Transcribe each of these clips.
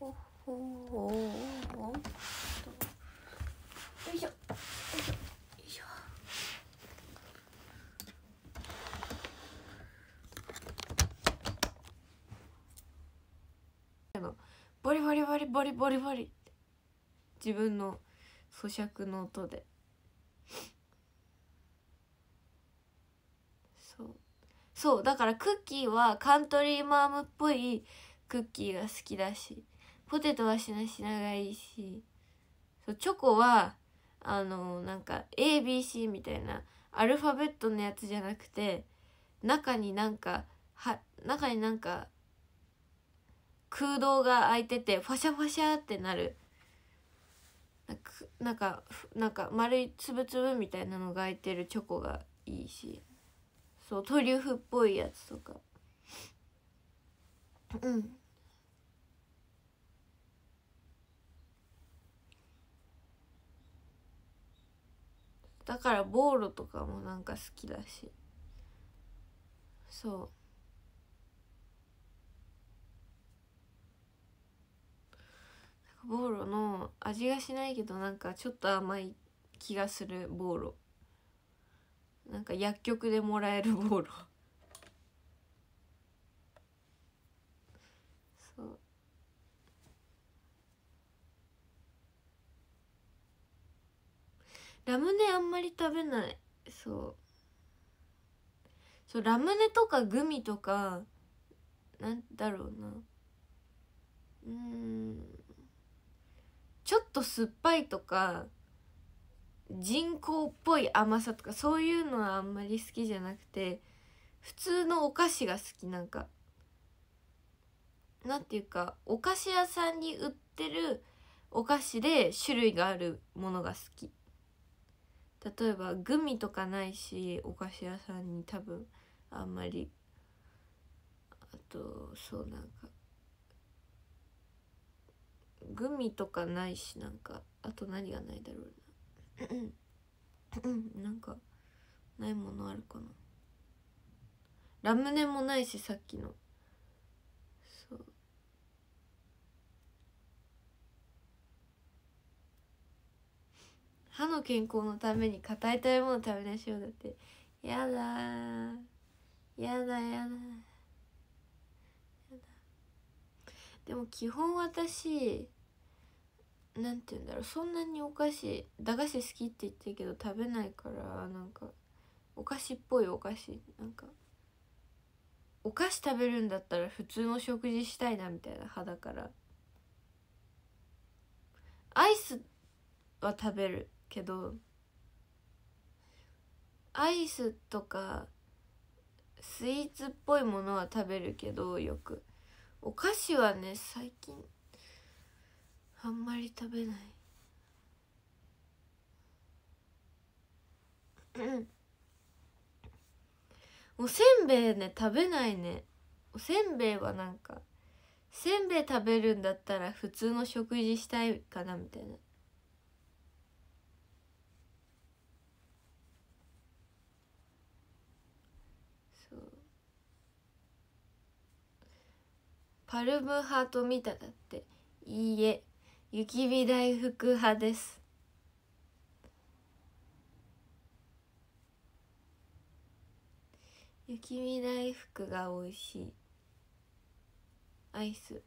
ほほほよいしょよいしょよいしょボリボリボリボリボリボリ自分の咀嚼の音でそうそうだからクッキーはカントリーマームっぽいクッキーが好きだしポテトはしなしながいいしそうチョコはあのなんか ABC みたいなアルファベットのやつじゃなくて中になんかは中になんか空洞が空いててファシャファシャってなるなんかなんか丸いつぶつぶみたいなのが空いてるチョコがいいしそうトリュフっぽいやつとかうんだからボーロとかもなんか好きだしそうボーロの味がしないけどなんかちょっと甘い気がするボーロなんか薬局でもらえるボーロラムネあんまり食べないそうそうラムネとかグミとかなんだろうなうんちょっと酸っぱいとか人工っぽい甘さとかそういうのはあんまり好きじゃなくて普通のお菓子が好きなんかなんていうかお菓子屋さんに売ってるお菓子で種類があるものが好き例えばグミとかないしお菓子屋さんに多分あんまりあとそうなんかグミとかないしなんかあと何がないだろうななんかないものあるかなラムネもないしさっきの歯の健康のために硬い食べ物食べましょうだってやだやだやだでも基本私なんて言うんだろうそんなにお菓子駄菓子好きって言ってるけど食べないからなんかお菓子っぽいお菓子なんかお菓子食べるんだったら普通の食事したいなみたいな歯だからアイスは食べるけどアイスとかスイーツっぽいものは食べるけどよくお菓子はね最近あんまり食べないおせんべいね食べないねおせんべいはなんかせんべい食べるんだったら普通の食事したいかなみたいなパルム派と見ただっていいえ雪見大福派です雪見大福が美味しいアイス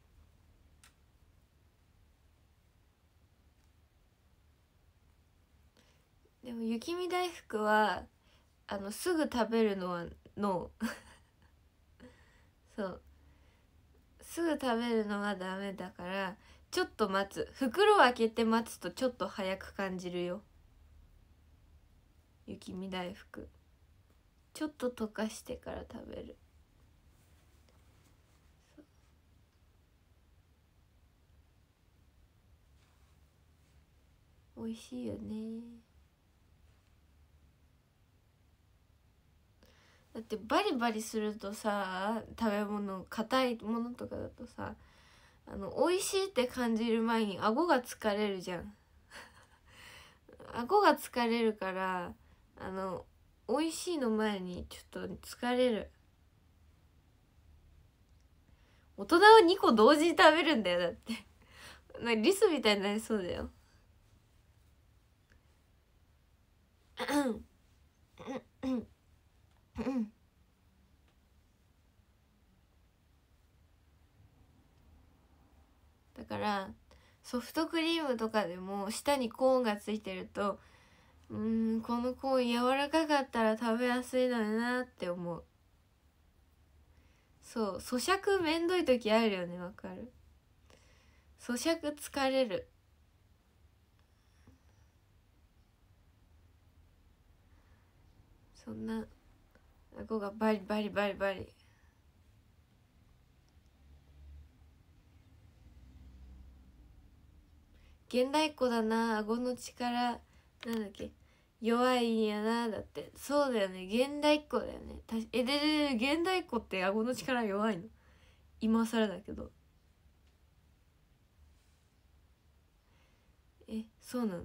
でも雪見大福はあのすぐ食べるのはノー そうすぐ食べるのはダメだからちょっと待つ袋を開けて待つとちょっと早く感じるよ雪見大福ちょっと溶かしてから食べる美味しいよねだってバリバリするとさ食べ物硬いものとかだとさあの美味しいって感じる前に顎が疲れるじゃん 顎が疲れるからあの美味しいの前にちょっと疲れる大人は2個同時に食べるんだよだってなリスみたいになりそうだようんうんうんだからソフトクリームとかでも下にコーンがついてるとうんこのコーン柔らかかったら食べやすいのになって思うそう咀嚼めんどい時あるよねわかる咀嚼疲れるそんな顎がバリバリバリバリ現代っ子だな顎の力なんだっけ弱いんやなだってそうだよね現代っ子だよねたしえででで現代っ子って顎の力弱いの今更だけどえそうなの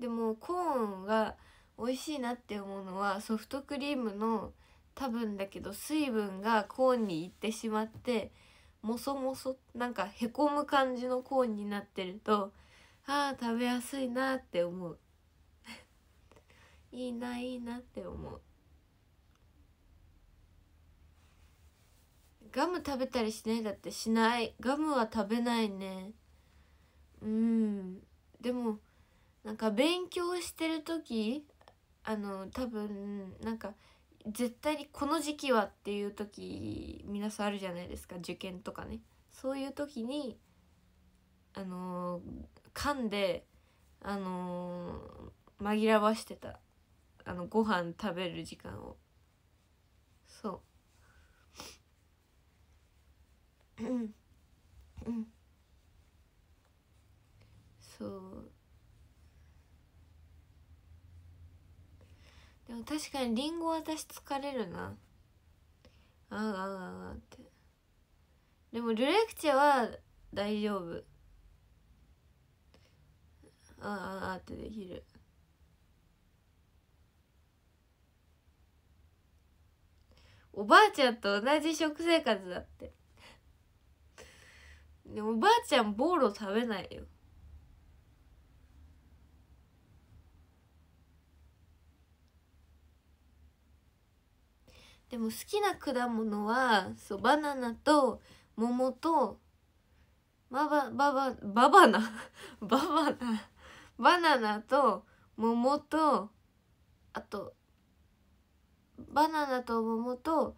でもコーンが美味しいなって思うのはソフトクリームの多分だけど水分がコーンにいってしまってもそもそなんかへこむ感じのコーンになってるとああ食べやすいなって思う いいないいなって思うガム食べたりしないだってしないガムは食べないねうんでもなんか勉強してる時あの多分なんか絶対にこの時期はっていう時皆さんあるじゃないですか受験とかねそういう時にあの噛んであの紛らわしてたあのご飯食べる時間をそううんそうでも確かにりんご私疲れるなあああうあってでもルレクチェは大丈夫ああああってできるおばあちゃんと同じ食生活だっておばあちゃんボーロ食べないよでも好きな果物はそうバナナと桃とババババババナババナバナナと桃とあとバナナと桃と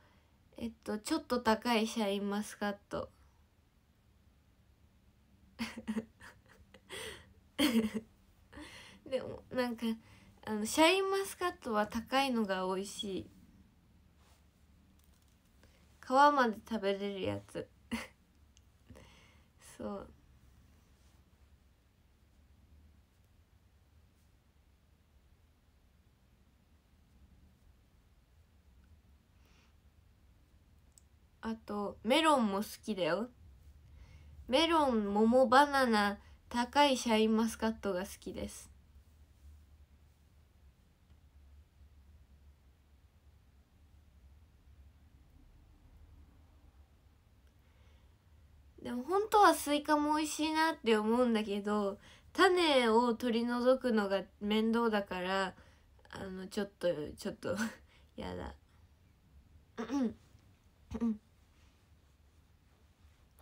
えっとちょっと高いシャインマスカット でもなんかあのシャインマスカットは高いのが美味しい皮まで食べれるやつ そうあとメロンも好きだよメロン桃バナナ高いシャインマスカットが好きですでも本当はスイカも美味しいなって思うんだけど種を取り除くのが面倒だからあのちょっとちょっと やだ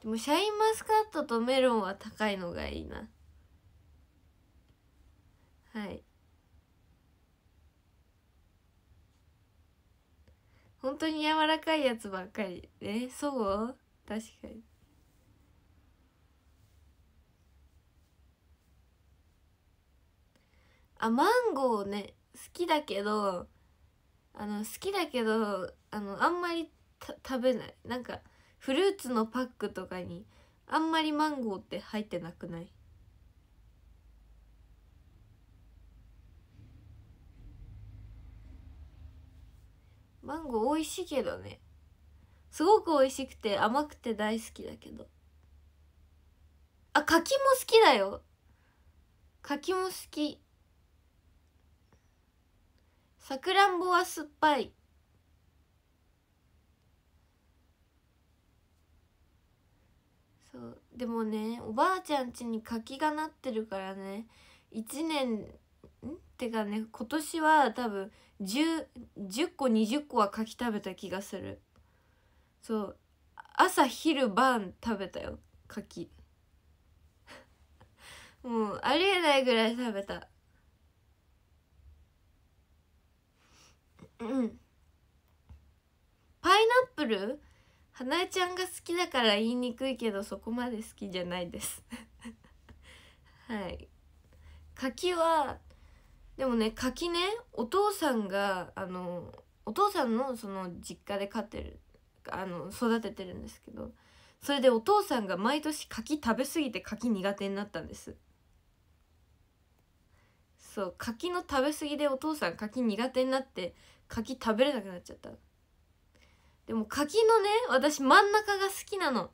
でもシャインマスカットとメロンは高いのがいいなはい本当に柔らかいやつばっかりえそう確かにあマンゴーね好きだけどあの好きだけどあのあんまり食べないなんかフルーツのパックとかにあんまりマンゴーって入ってなくないマンゴー美味しいけどねすごく美味しくて甘くて大好きだけどあ柿も好きだよ柿も好きさくらんぼは酸っぱいそうでもねおばあちゃん家に柿がなってるからね1年んてかね今年は多分 10, 10個20個は柿食べた気がするそう朝昼晩食べたよ柿 もうありえないぐらい食べたうんパイナップル花江ちゃんが好きだから言いにくいけどそこまで好きじゃないです はい柿はでもね柿ねお父さんがあのお父さんのその実家で飼ってるあの育ててるんですけどそれでお父さんが毎年柿食べ過ぎて柿苦手になったんですそう柿の食べ過ぎでお父さん柿苦手になって柿食べれなくなっちゃったでも柿のね私真ん中が好きなの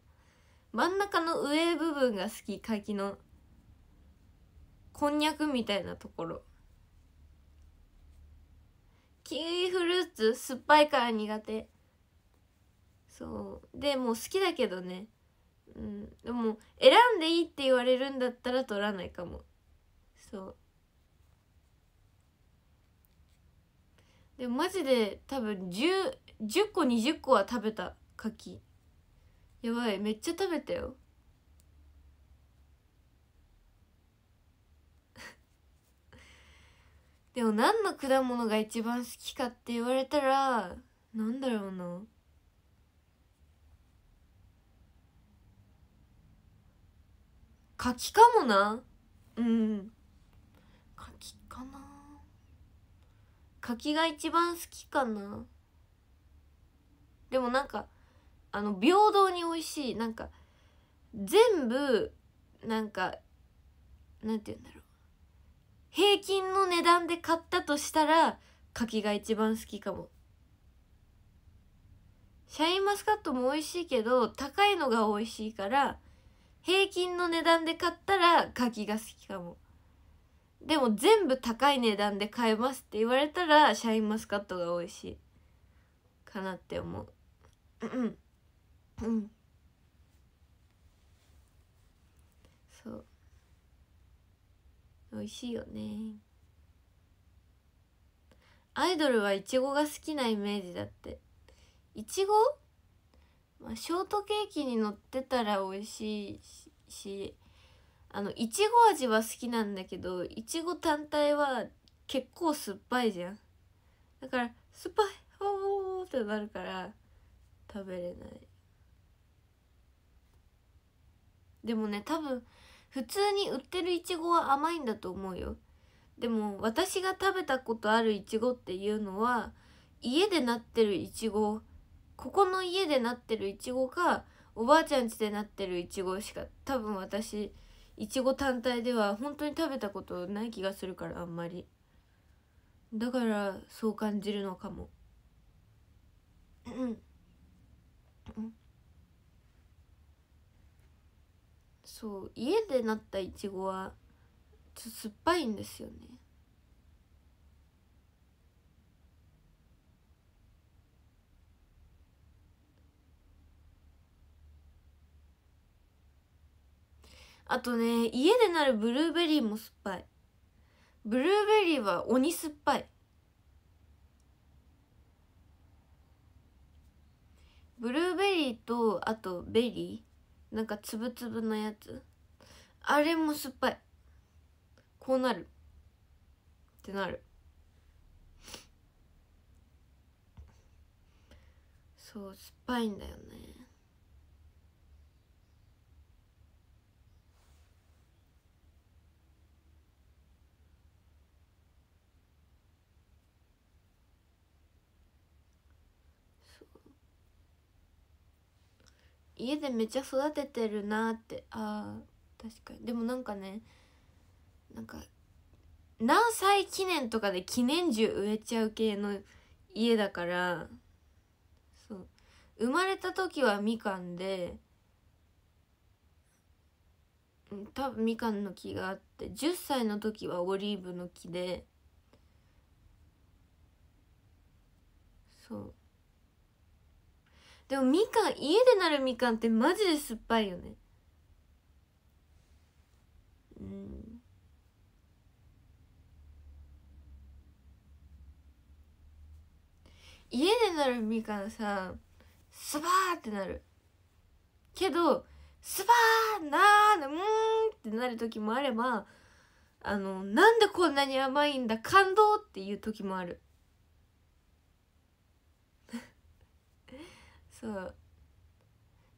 真ん中の上部分が好き柿のこんにゃくみたいなところキウイフルーツ酸っぱいから苦手そうでもう好きだけどねうんでも選んでいいって言われるんだったら取らないかもそうでマジで多分 10, 10個20個は食べた柿やばいめっちゃ食べたよ でも何の果物が一番好きかって言われたらなんだろうな柿かもなうん柿が一番好きかなでもなんかあの平等に美味しいなんか全部なんかなんて言うんだろう平均の値段で買ったとしたら柿が一番好きかもシャインマスカットも美味しいけど高いのが美味しいから平均の値段で買ったら柿が好きかもでも全部高い値段で買えますって言われたらシャインマスカットが美味しいかなって思ううんうんそう美味しいよねアイドルはいちごが好きなイメージだっていちごまあ、ショートケーキに乗ってたら美味しいしあのいちご味は好きなんだけどいちご単体は結構酸っぱいじゃんだから酸っぱいおーってなるから食べれないでもね多分普通に売ってるいちごは甘いんだと思うよでも私が食べたことあるいちごっていうのは家でなってるいちごここの家でなってるいちごかおばあちゃん家でなってるいちごしか多分私いちご単体では本当に食べたことない気がするからあんまりだからそう感じるのかもうんそう家でなったいちごはちょっと酸っぱいんですよねあとね家でなるブルーベリーも酸っぱいブルーベリーは鬼酸っぱいブルーベリーとあとベリーなんかつぶつぶのやつあれも酸っぱいこうなるってなるそう酸っぱいんだよね家でめっちゃ育ててるなってああ確かにでもなんかねなんか何歳記念とかで記念樹植えちゃう系の家だからそう生まれた時はみかんで多分みかんの木があって10歳の時はオリーブの木でそうでもみかん家でなるみかんってマジで酸っぱいよねうん家でなるみかんさスバーってなるけどスバーなーうんってなる時もあればあのなんでこんなに甘いんだ感動っていう時もあるそう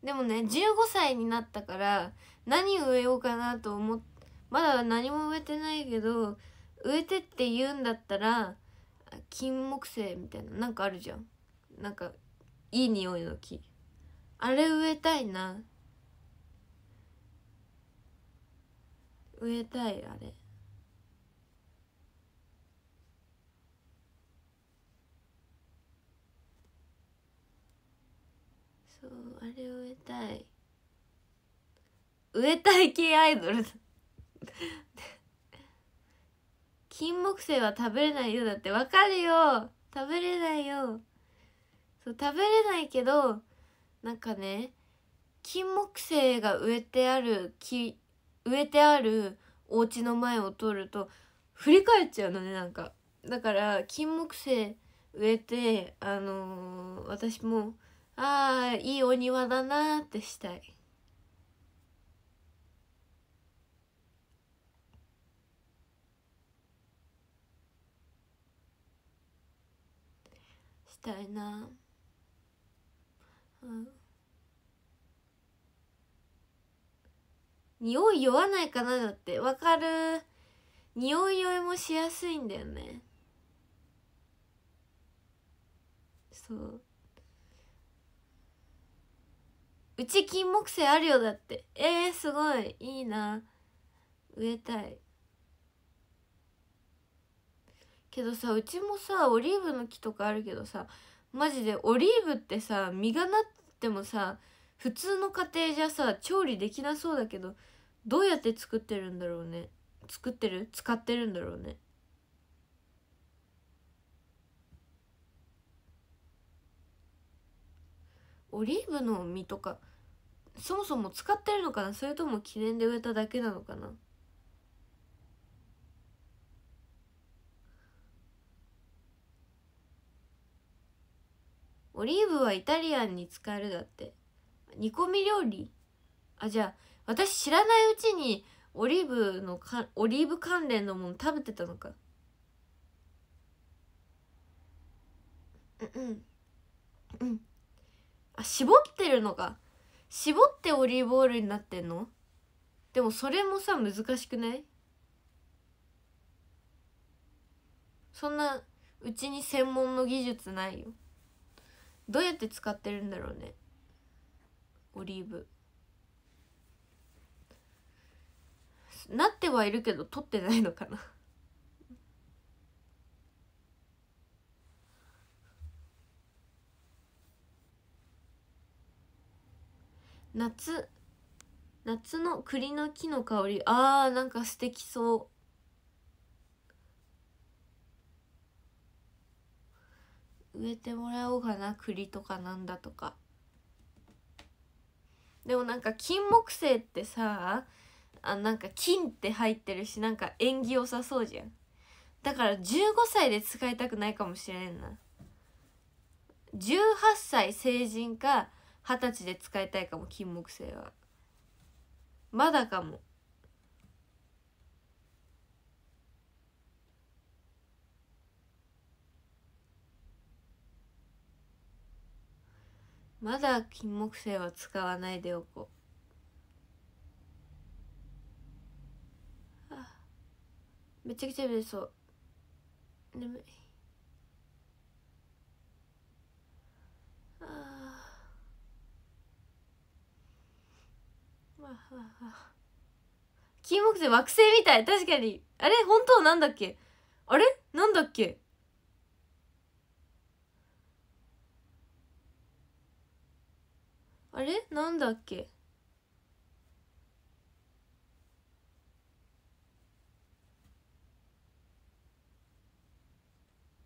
でもね15歳になったから何植えようかなと思ってまだ何も植えてないけど植えてって言うんだったら金木犀みたいななんかあるじゃんなんかいい匂いの木あれ植えたいな植えたいあれそうあれ植えたい植えたい系アイドル金木犀は食べれないよだってわかるよ食べれないよそう食べれないけどなんかね金木犀が植えてある木植えてあるお家の前を通ると振り返っちゃうのねなんかだから金木犀植えてあのー、私もああいいお庭だなってしたいしたいなうん匂い酔わないかなだってわかる匂い酔いもしやすいんだよねそううち金木犀あるよだってえー、すごいいいな植えたいけどさうちもさオリーブの木とかあるけどさマジでオリーブってさ実がなってもさ普通の家庭じゃさ調理できなそうだけどどうやって作ってるんだろうね作ってる使ってるんだろうねオリーブの実とかそもそも使ってるのかなそれとも記念で植えただけなのかなオリーブはイタリアンに使えるだって煮込み料理あじゃあ私知らないうちにオリーブのかオリーブ関連のもの食べてたのかうんうんうんあ絞ってるのか絞ってオリーブオイルになってんのでもそれもさ難しくないそんなうちに専門の技術ないよどうやって使ってるんだろうねオリーブなってはいるけど取ってないのかな夏夏の栗の木の香りあーなんか素敵そう植えてもらおうかな栗とかなんだとかでもなんか金木犀ってさあなんか金って入ってるしなんか縁起良さそうじゃんだから15歳で使いたくないかもしれんな18歳成人か二十歳で使いたいかも金木犀はまだかもまだ金木犀は使わないでおこうめちゃくちゃ眠そう眠い金木星惑星みたい確かにあれ本当なんだっけあれなんだっけあれなんだっけ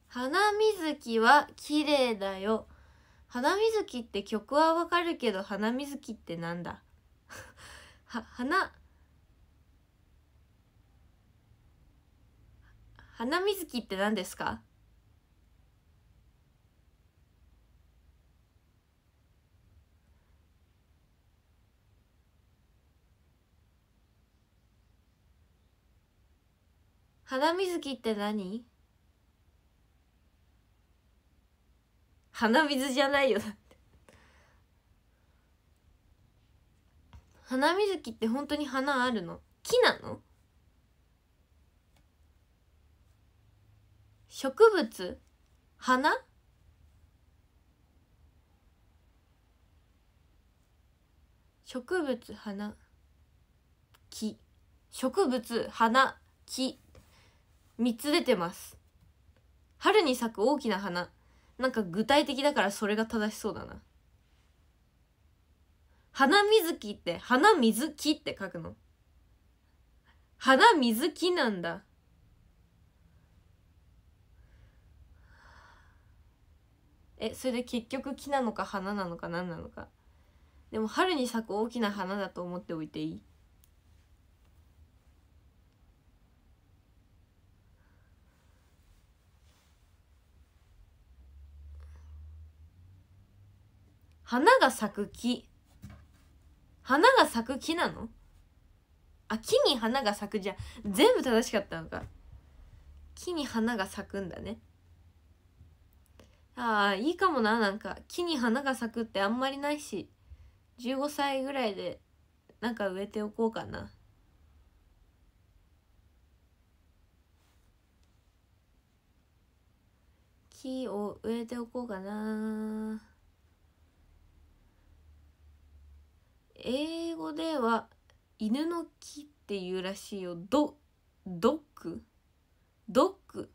花水木は綺麗だよ。花水木って曲はわかるけど花水木ってなんだは花花水木って何ですか花水木って何鼻水じゃないよ花水木って本当に花あるの木なの植物花植物花木植物花木3つ出てます春に咲く大きな花なんか具体的だからそれが正しそうだな花水木って花水木って書くの花水木なんだえそれで結局木なのか花なのか何なのかでも春に咲く大きな花だと思っておいていい花が咲く木花が咲く木なのあ木に花が咲くじゃ全部正しかったのか木に花が咲くんだねああいいかもななんか木に花が咲くってあんまりないし15歳ぐらいでなんか植えておこうかな木を植えておこうかな英語では犬の木っていうらしいよドドッグドッグ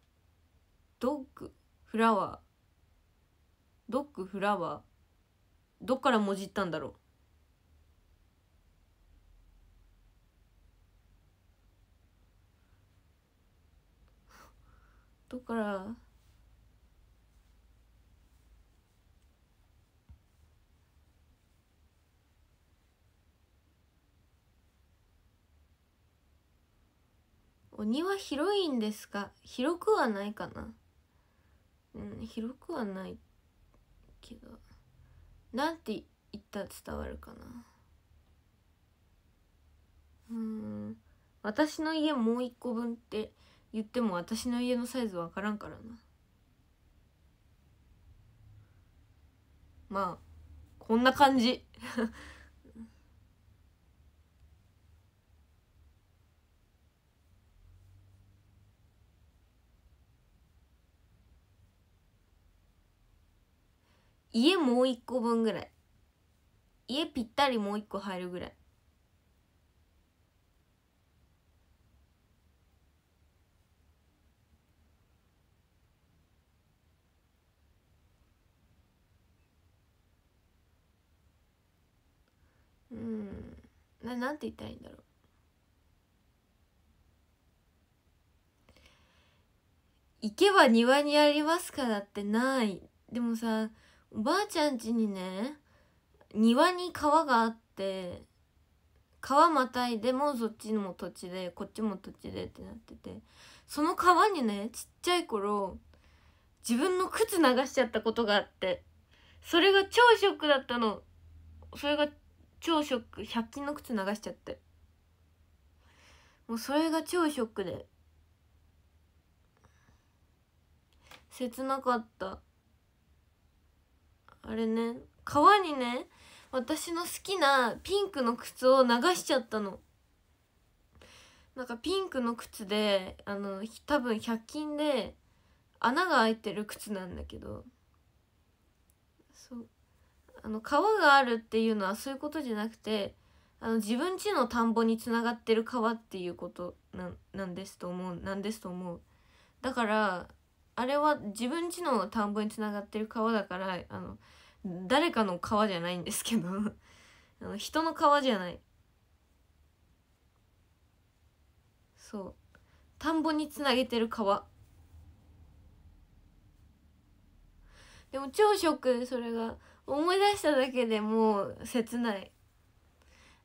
ドッグフラワードッグフラワーどっからもじったんだろうどっからお庭広いんですか広くはないかなうん広くはないけどなんて言ったら伝わるかなうん私の家もう一個分って言っても私の家のサイズ分からんからなまあこんな感じ家もう一個分ぐらい家ぴったりもう一個入るぐらいうんななんて言ったらいいんだろう行けば庭にありますからってないでもさばあちゃん家にね庭に川があって川またいでもそっちも土地でこっちも土地でってなっててその川にねちっちゃい頃自分の靴流しちゃったことがあってそれが超ショックだったのそれが超ショック100均の靴流しちゃってもうそれが超ショックで切なかったあれね川にね私の好きなピンクの靴を流しちゃったのなんかピンクの靴であの多分100均で穴が開いてる靴なんだけどそうあの川があるっていうのはそういうことじゃなくてあの自分家の田んぼにつながってる川っていうことなんですと思うなんですと思うだからあれは自分ちの田んぼにつながってる川だからあの誰かの川じゃないんですけど あの人の川じゃないそう田んぼにつなげてる川でも超ショックそれが思い出しただけでもう切ない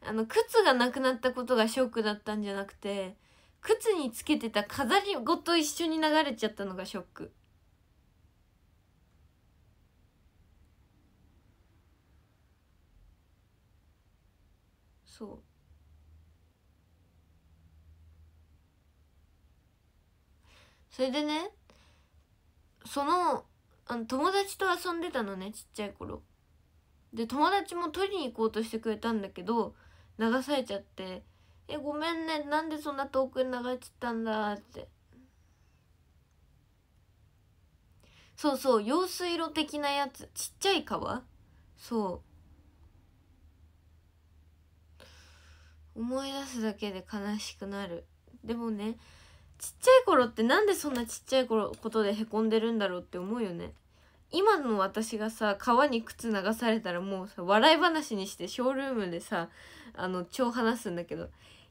あの靴がなくなったことがショックだったんじゃなくて靴につけてた飾りごと一緒に流れちゃったのがショックそうそれでねそのあの友達と遊んでたのねちっちゃい頃で友達も取りに行こうとしてくれたんだけど流されちゃってえごめんねなんでそんな遠くに流れてたんだってそうそう用水路的なやつちっちゃい川そう思い出すだけで悲しくなるでもねちっちゃい頃ってなんでそんなちっちゃい頃ことでへこんでるんだろうって思うよね今の私がさ川に靴流されたらもうさ笑い話にしてショールームでさあの超話すんだけど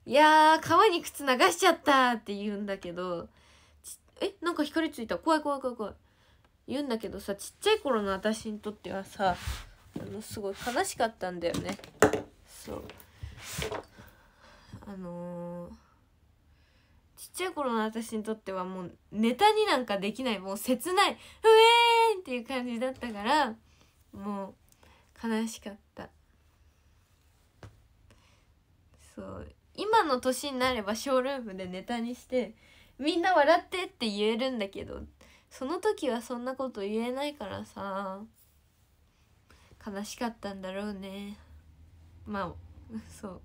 いやー、川に靴流しちゃったって言うんだけど、え、なんか光ついた。怖い怖い怖い怖い。言うんだけどさ、ちっちゃい頃の私にとってはさ、あの、すごい悲しかったんだよね。そう。あのー、ちっちゃい頃の私にとってはもうネタになんかできない、もう切ない、ふえーんっていう感じだったから、もう悲しかった。そう。今の年になればショールームでネタにしてみんな笑ってって言えるんだけどその時はそんなこと言えないからさ悲しかったんだろうねまあそう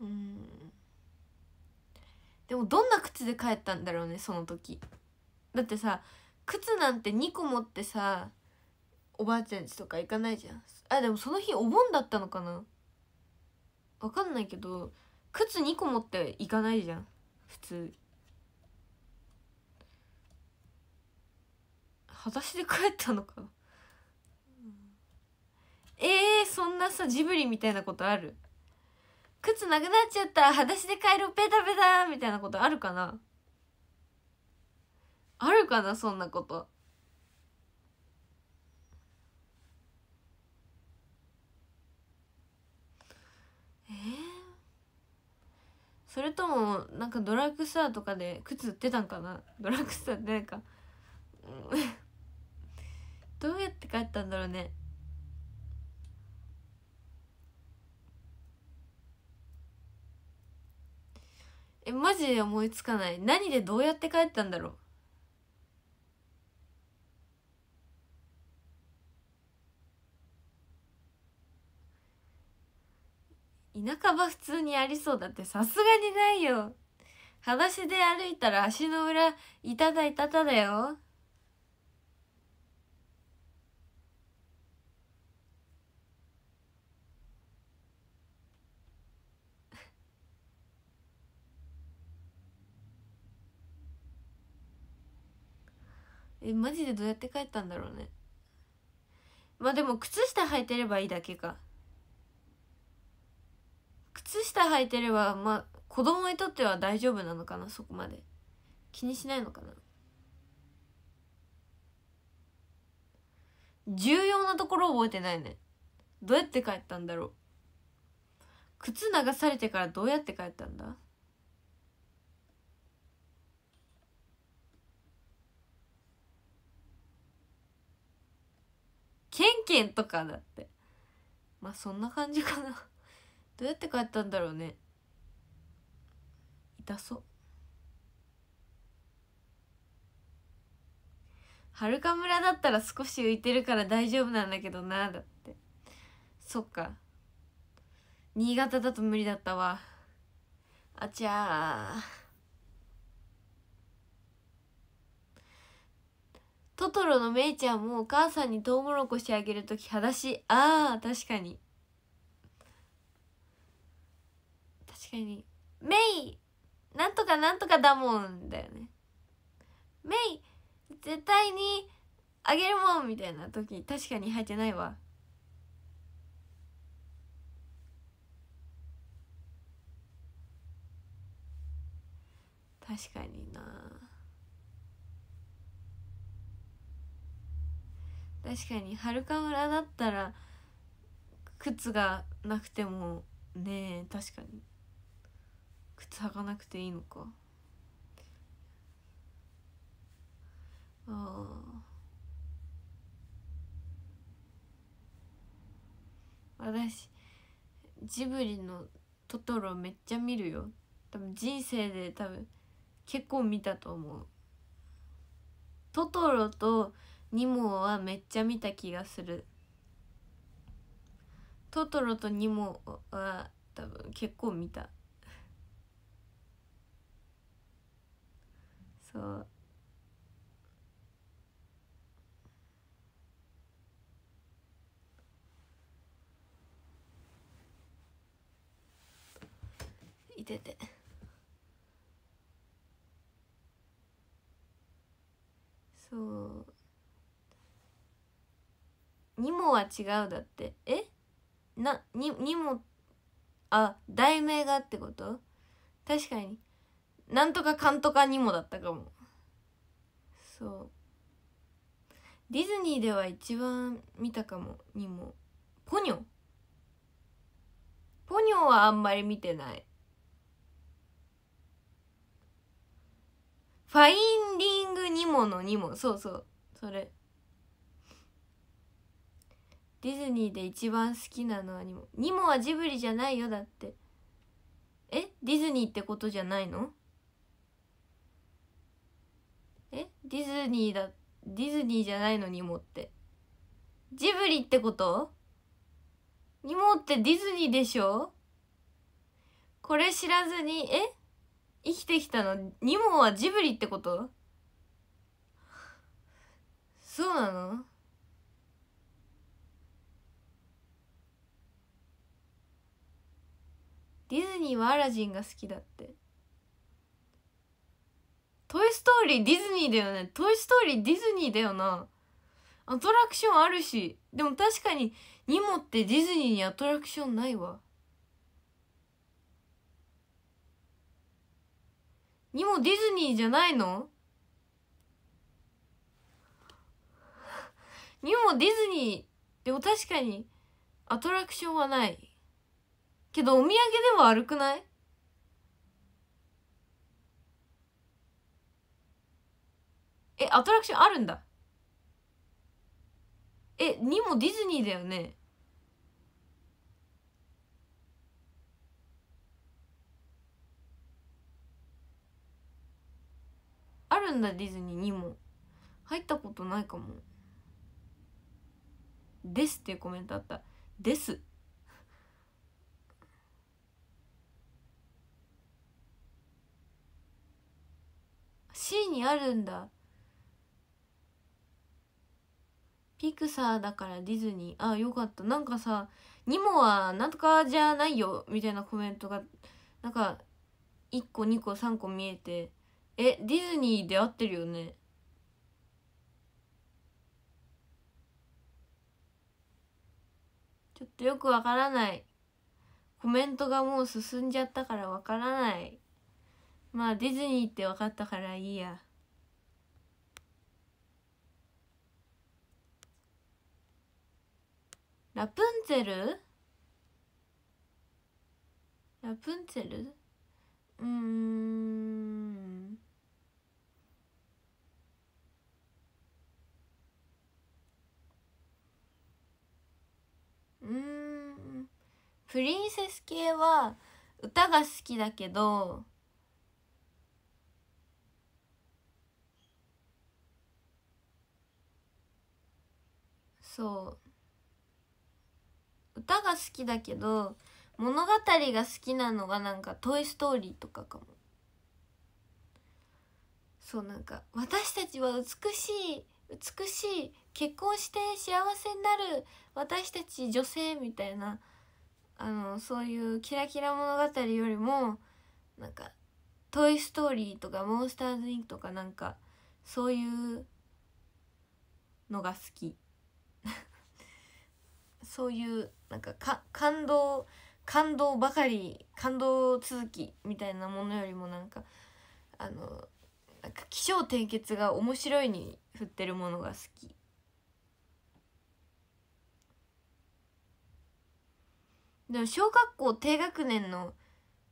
うんでもどんな靴で帰ったんだろうねその時だってさ靴なんて2個持ってさおばあちゃんちとか行かないじゃんあでもその日お盆だったのかなわかんないけど靴2個持って行かないじゃん普通裸足で帰ったのかえー、そんなさジブリみたいなことある靴なくなっちゃった裸足で帰ろうペタペタみたいなことあるかなあるかなそんなことえー、それともなんかドラッグストアとかで靴売ってたんかなドラッグストアでなんかどうやって帰ったんだろうねえマジで思いつかない何でどうやって帰ったんだろう田舎は普通にありそうだってさすがにないよ裸足で歩いたら足の裏いただいたただよえマジでどうやって帰ったんだろうねまあでも靴下履いてればいいだけか靴下履いてればまあ子供にとっては大丈夫なのかなそこまで気にしないのかな重要なところ覚えてないねどうやって帰ったんだろう靴流されてからどうやって帰ったんだケンケンとかだってまあそんな感じかなどうやって帰ったんだろうね痛そうるか村だったら少し浮いてるから大丈夫なんだけどなだってそっか新潟だと無理だったわあちゃトトロのめいちゃんもお母さんにトウモロコシあげるとき裸足ああ確かに確かに「メイなんとかなんとかだもん」だよね「メイ絶対にあげるもん」みたいな時確かに入ってないわ確かにな確かに遥か村だったら靴がなくてもねえ確かに。靴履かなくていいのかああ私ジブリの「トトロ」めっちゃ見るよ多分人生で多分結構見たと思うトトロとニモはめっちゃ見た気がするトトロとニモは多分結構見たそういてて。そうにもは違うだってえなににもあ題名がってこと確かになんとかかんとかにもだったかもそうディズニーでは一番見たかもにもポニョポニョはあんまり見てないファインディングにものにもそうそうそれディズニーで一番好きなのはニモニモはジブリじゃないよだってえディズニーってことじゃないのえディズニーだディズニーじゃないのにもってジブリってことニモってディズニーでしょこれ知らずにえ生きてきたのニモはジブリってことそうなのディズニーはアラジンが好きだってトイ・ストーリーディズニーだよねトイ・ストーリーディズニーだよなアトラクションあるしでも確かにニモってディズニーにアトラクションないわニモディズニーじゃないのニモディズニーでも確かにアトラクションはないけどお土産では悪くないえアトラクションあるんだえにもディズニーだよねあるんだディズニーにも入ったことないかも「です」っていうコメントあった「です」C にあるんだピクサーだからディズニーあよかったなんかさニモはなんとかじゃないよみたいなコメントがなんか1個2個3個見えてえディズニーで合ってるよねちょっとよくわからないコメントがもう進んじゃったからわからないまあディズニーって分かったからいいや。ラプンツェルラプンツェルうんうんプリンセス系は歌が好きだけどそう歌が好きだけど物語が好きなのがなんか「トイ・ストーリー」とかかもそうなんか「私たちは美しい美しい結婚して幸せになる私たち女性」みたいなあのそういうキラキラ物語よりもなんか「トイ・ストーリー」とか「モンスターズ・インク」とかなんかそういうのが好き。そういうなんかか感動感動ばかり感動続きみたいなものよりもなんかあのなんか気象転結が面白いに振ってるものが好き。でも小学校低学年の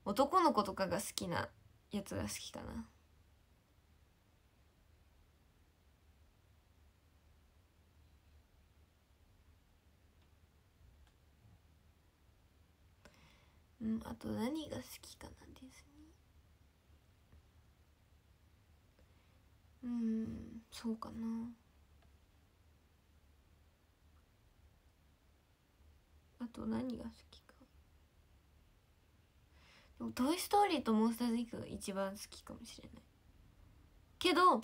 男の子とかが好きなやつが好きかな。うん、あと何が好きかなですねうんそうかなあと何が好きかでも「トイ・ストーリー」と「モンスターズ・インク」が一番好きかもしれないけど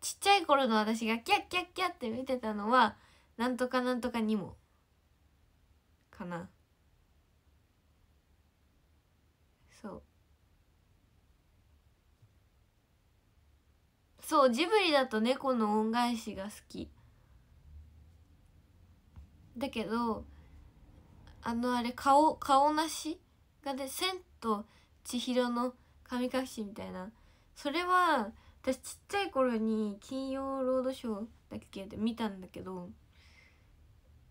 ちっちゃい頃の私がキャッキャッキャッって見てたのはなんとかなんとかにもかなそうそうジブリだと猫の恩返しが好きだけどあのあれ顔顔なしがで「千と千尋の神隠し」みたいなそれは私ちっちゃい頃に「金曜ロードショー」だっけて見たんだけど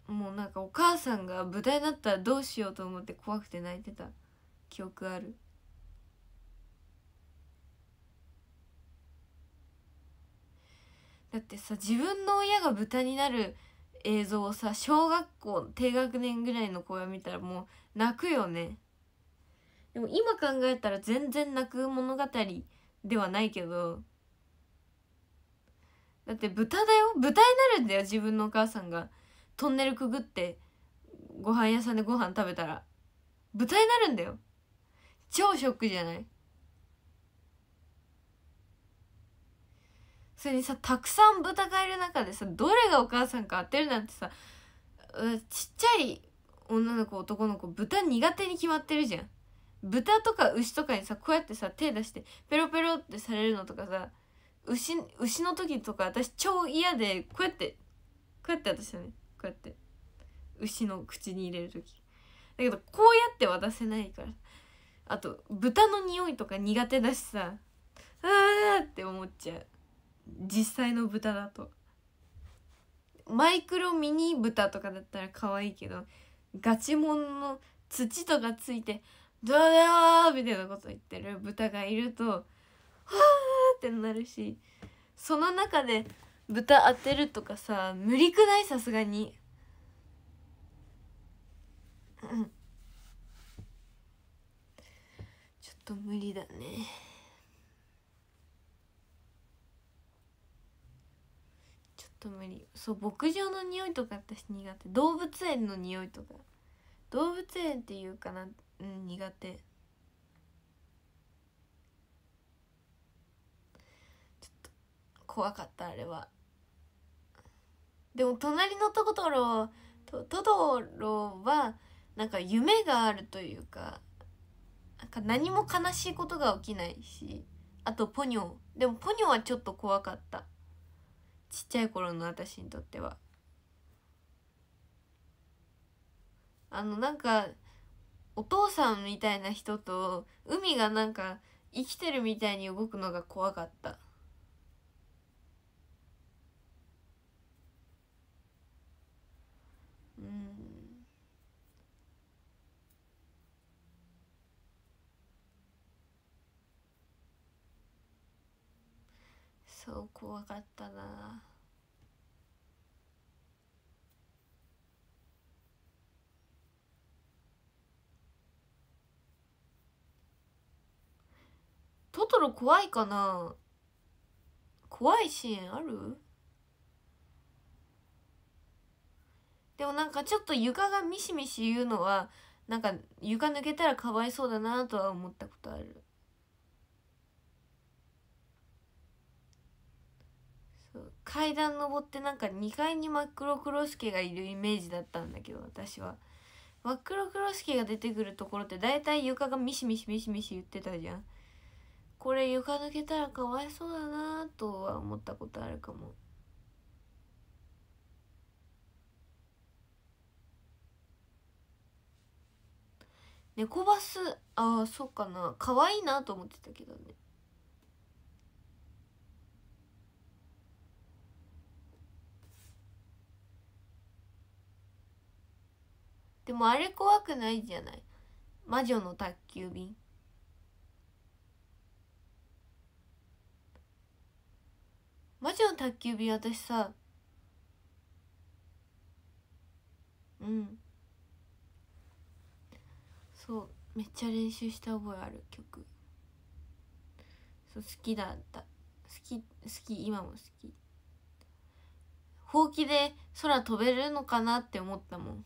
もうなんかお母さんが舞台だったらどうしようと思って怖くて泣いてた記憶あるだってさ自分の親が豚になる映像をさ小学校低学年ぐらいの子が見たらもう泣くよねでも今考えたら全然泣く物語ではないけどだって豚だよ豚になるんだよ自分のお母さんがトンネルくぐってご飯屋さんでご飯食べたら豚になるんだよ超ショックじゃないそれにさたくさん豚がいる中でさどれがお母さんか当てるなんてさちっちゃい女の子男の子豚苦手に決まってるじゃん豚とか牛とかにさこうやってさ手出してペロペロってされるのとかさ牛牛の時とか私超嫌でこうやってこうやって私はねこうやって牛の口に入れる時だけどこうやって渡せないからあと豚の匂いとか苦手だしさあーって思っちゃう実際の豚だとマイクロミニ豚とかだったら可愛いけどガチモンの土とかついて「どうだよ!」みたいなこと言ってる豚がいると「はあ!」ってなるしその中で豚当てるとかさ無理くないさすがに。ちょっと無理だね。と無理そう牧場の匂いとか私苦手動物園の匂いとか動物園っていうかなうん苦手怖かったあれはでも「隣のトトロ」トトロ」はなんか夢があるというかなんか何も悲しいことが起きないしあとポニョでもポニョはちょっと怖かったちっちゃい頃の私にとってはあのなんかお父さんみたいな人と海がなんか生きてるみたいに動くのが怖かったそう怖かったなトトロ怖いかな怖いシーンあるでもなんかちょっと床がミシミシ言うのはなんか床抜けたらかわいそうだなとは思ったことある階段登ってなんか2階に真っ黒クロスケがいるイメージだったんだけど私は真っ黒クロスケが出てくるところって大体床がミシミシミシミシ言ってたじゃんこれ床抜けたらかわいそうだなとは思ったことあるかも猫バスああそうかなわいいなと思ってたけどねでもあれ怖くないじゃない魔女の宅急便魔女の宅急便私さうんそうめっちゃ練習した覚えある曲そう好きだった好き好き今も好きほうきで空飛べるのかなって思ったもん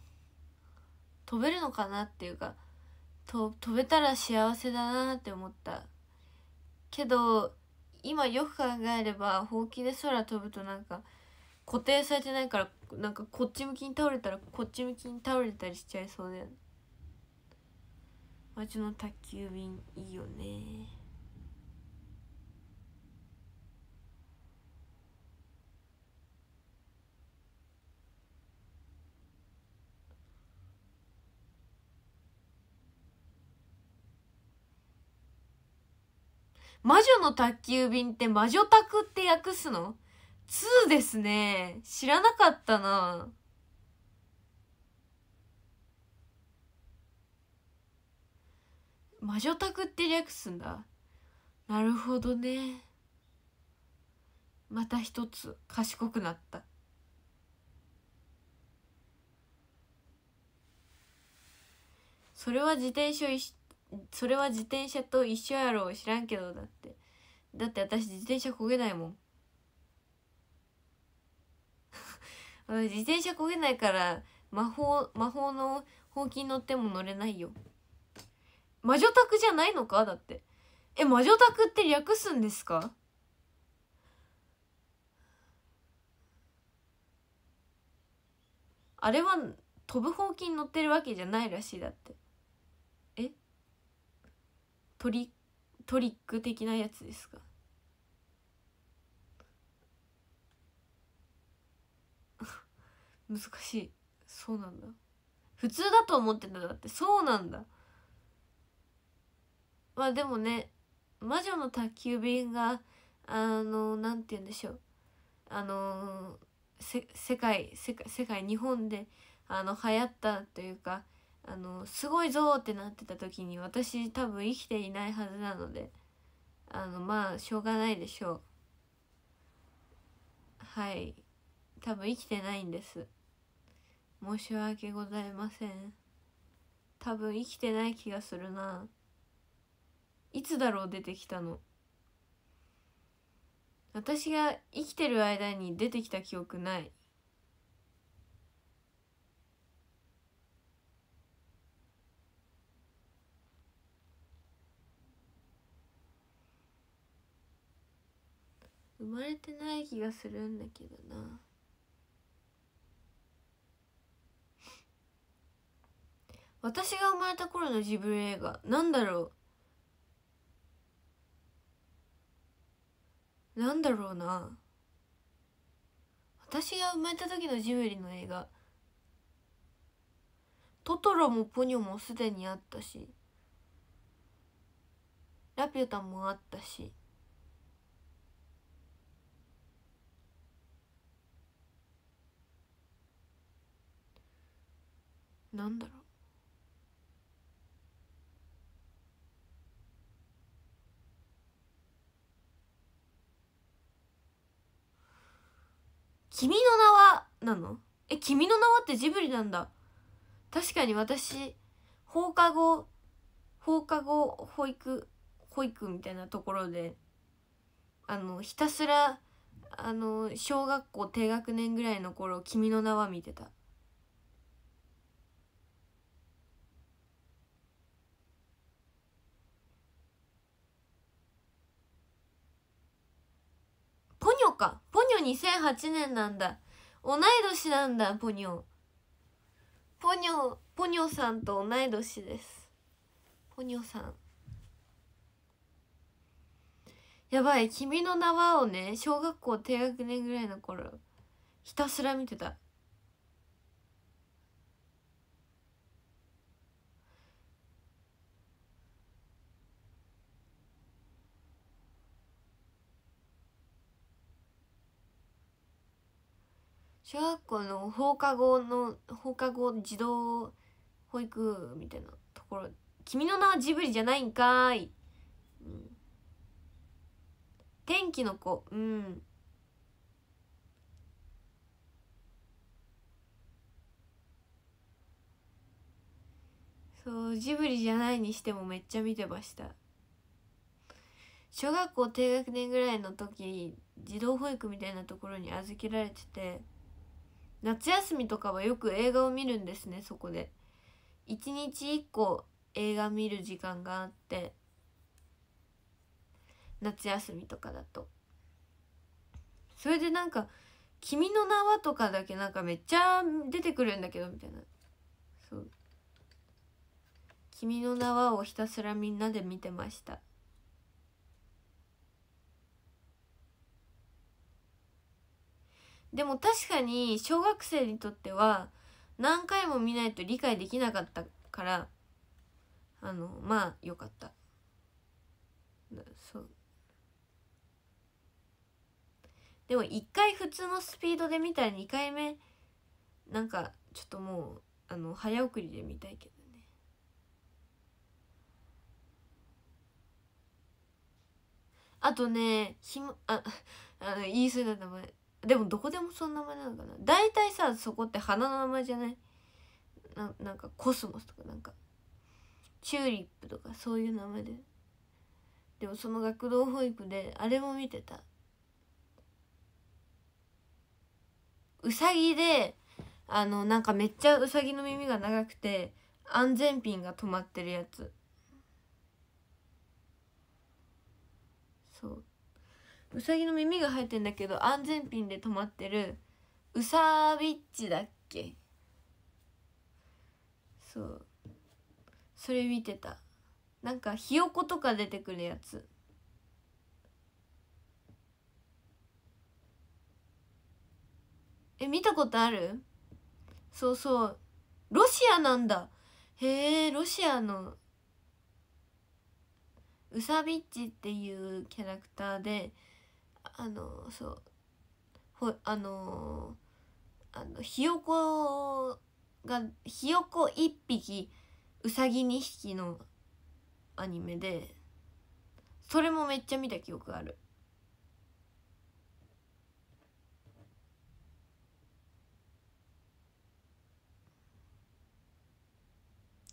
飛べるのかなっていうかと飛べたら幸せだなって思ったけど今よく考えればほうきで空飛ぶとなんか固定されてないからなんかこっち向きに倒れたらこっち向きに倒れたりしちゃいそうだよ街の宅急便いいよね魔女の宅急便って魔女宅って訳すの ?2 ですね。知らなかったな。魔女宅って略すんだ。なるほどね。また一つ賢くなった。それは自転車一それは自転車と一緒やろう知らんけどだってだって私自転車こげないもん 自転車こげないから魔法魔法のほうきに乗っても乗れないよ魔女宅じゃないのかだってえ魔女宅って略すんですかあれは飛ぶほうきに乗ってるわけじゃないらしいだってトリトリック的なやつですか 難しいそうなんだ普通だと思ってただってそうなんだまあでもね魔女の宅急便があのなんて言うんでしょうあのせ世界世界世界日本であの流行ったというかあのすごいぞってなってた時に私多分生きていないはずなのであのまあしょうがないでしょうはい多分生きてないんです申し訳ございません多分生きてない気がするないつだろう出てきたの私が生きてる間に出てきた記憶ない生まれてない気がするんだけどな私が生まれた頃のジブリ映画なんだろうなんだろうな私が生まれた時のジブリの映画トトロもポニョもすでにあったしラピュタもあったしなんだろう君の名はなのえ君の名はってジブリなんだ確かに私放課後放課後保育保育みたいなところであのひたすらあの小学校低学年ぐらいの頃「君の名は」見てた2008年なんだ同い年なんだポニョポニョポニョさんと同い年ですポニョさんやばい「君の名は」をね小学校低学年ぐらいの頃ひたすら見てた小学校の放課後の放課後児童保育みたいなところ「君の名はジブリじゃないんかい」うん、天気の子うんそうジブリじゃないにしてもめっちゃ見てました小学校低学年ぐらいの時児童保育みたいなところに預けられてて夏休みとかはよく映画を見るんですねそこで一日一個映画見る時間があって夏休みとかだとそれでなんか「君の名は」とかだけなんかめっちゃ出てくるんだけどみたいなそう「君の名は」をひたすらみんなで見てましたでも確かに小学生にとっては何回も見ないと理解できなかったからあのまあよかったそうでも1回普通のスピードで見たら2回目なんかちょっともうあの早送りで見たいけどねあとねひもああの言い過ぎだ名前でもどこでもそんな名前なのかな大体さそこって花の名前じゃないななんかコスモスとかなんかチューリップとかそういう名前ででもその学童保育であれも見てたうさぎであのなんかめっちゃうさぎの耳が長くて安全ピンが止まってるやつウサギの耳が生えてんだけど安全ピンで止まってるうさビッチだっけそうそれ見てたなんかひよことか出てくるやつえ見たことあるそうそうロシアなんだへえロシアのウサビッチっていうキャラクターであのそうほあのあのひよこがひよこ1匹うさぎ2匹のアニメでそれもめっちゃ見た記憶ある。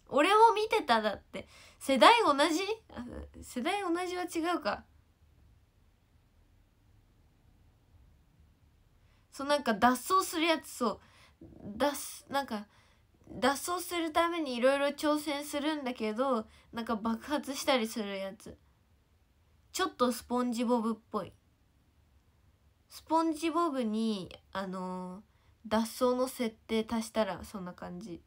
俺も見てただって世代同じ世代同じは違うかそうなんか脱走するやつそう脱なんか脱走するためにいろいろ挑戦するんだけどなんか爆発したりするやつちょっとスポンジボブっぽいスポンジボブにあのー、脱走の設定足したらそんな感じ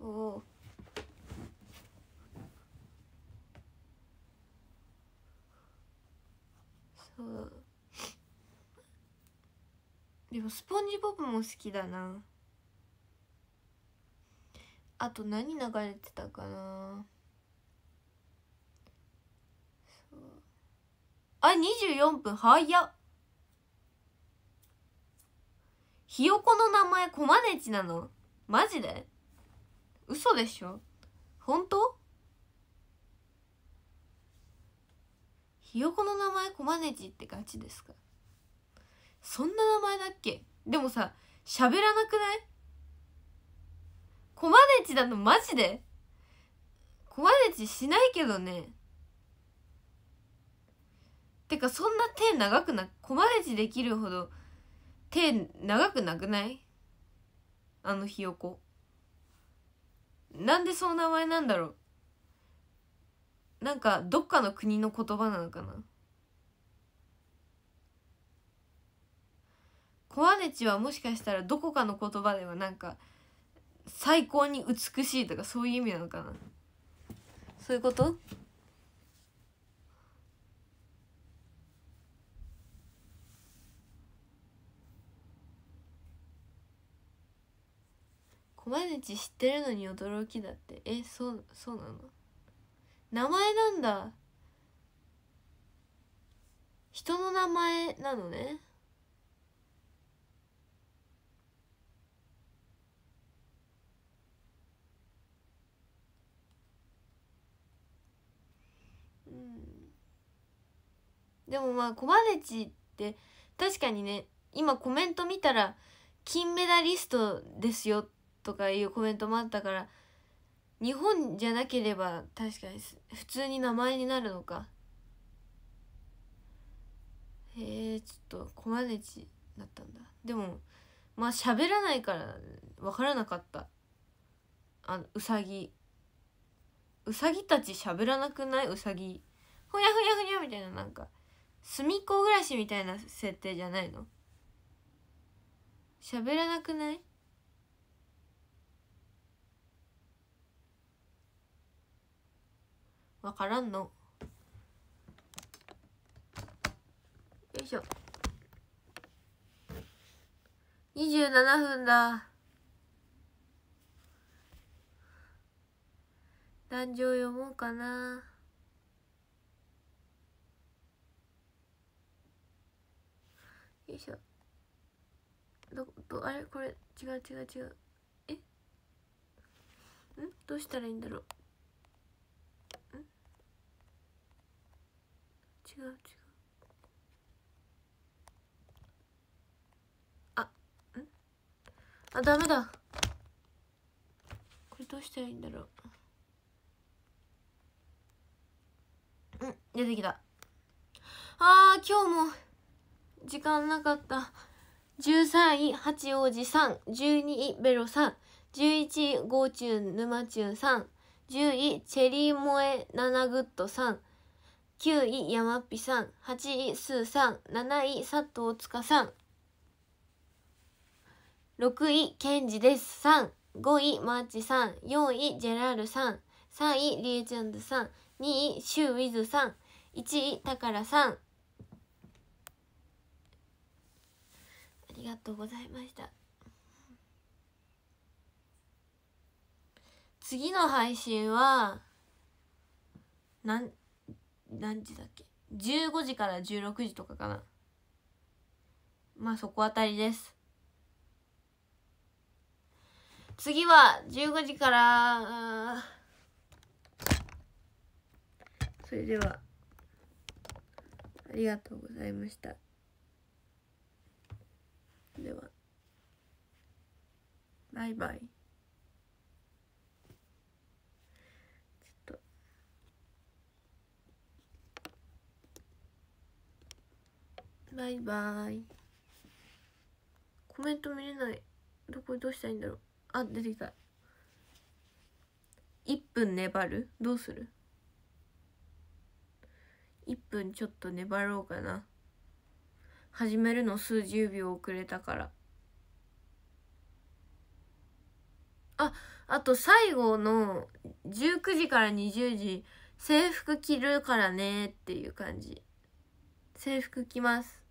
おおそうでもスポンジボブも好きだなあと何流れてたかなあ24分早っひよこの名前コマネチなのマジで嘘でしょ本当ひよこの名前コマネチってガチですかそんな名前だっけでもさ喋らなくないコマネジだのマジでコマネジしないけどねてかそんな手長くなコマネジできるほど手長くなくないあのひよこなんでその名前なんだろうなんかどっかの国の言葉なのかなコアネチはもしかしたらどこかの言葉ではなんか最高に美しいとかそういう意味なのかなそういうことコマネチ知ってるのに驚きだってえそうそうなの名前なんだ人の名前なのねうんでもまあコマネチって確かにね今コメント見たら金メダリストですよとかいうコメントもあったから日本じゃなければ確かに普通に名前になるのかへえちょっと小マネだったんだでもまあ喋らないから分からなかったあのうさぎうさぎたち喋らなくないうさぎほやほやほやみたいななんか隅っこ暮らしみたいな設定じゃないの喋らなくないわからんのよいしょ27分だ壇上読もうかなよいしょどどあれこれ違う違う違うえんどうしたらいいんだろう違う違うあんあダメだこれどうしたらいいんだろううん出てきたあー今日も時間なかった13位八王子さん12位ベロさん11位ゴーチュン沼チュンさん10位チェリーモエナナグッドさん9位山っぴさん8位すーさん7位佐藤塚さん6位ケンジですさん5位マーチさん4位ジェラールさん3位リエちゃンズさん2位シューウィズさん1位タカラさんありがとうございました次の配信はなん何時だっけ15時から16時とかかなまあそこあたりです次は15時からそれではありがとうございましたではバイバイバイバイコメント見れないどこどうしたらいいんだろうあ出てきた1分粘るどうする1分ちょっと粘ろうかな始めるの数十秒遅れたからああと最後の19時から20時制服着るからねっていう感じ制服着ます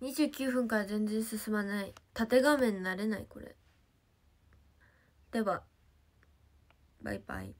29分から全然進まない縦画面慣れないこれではバイバイ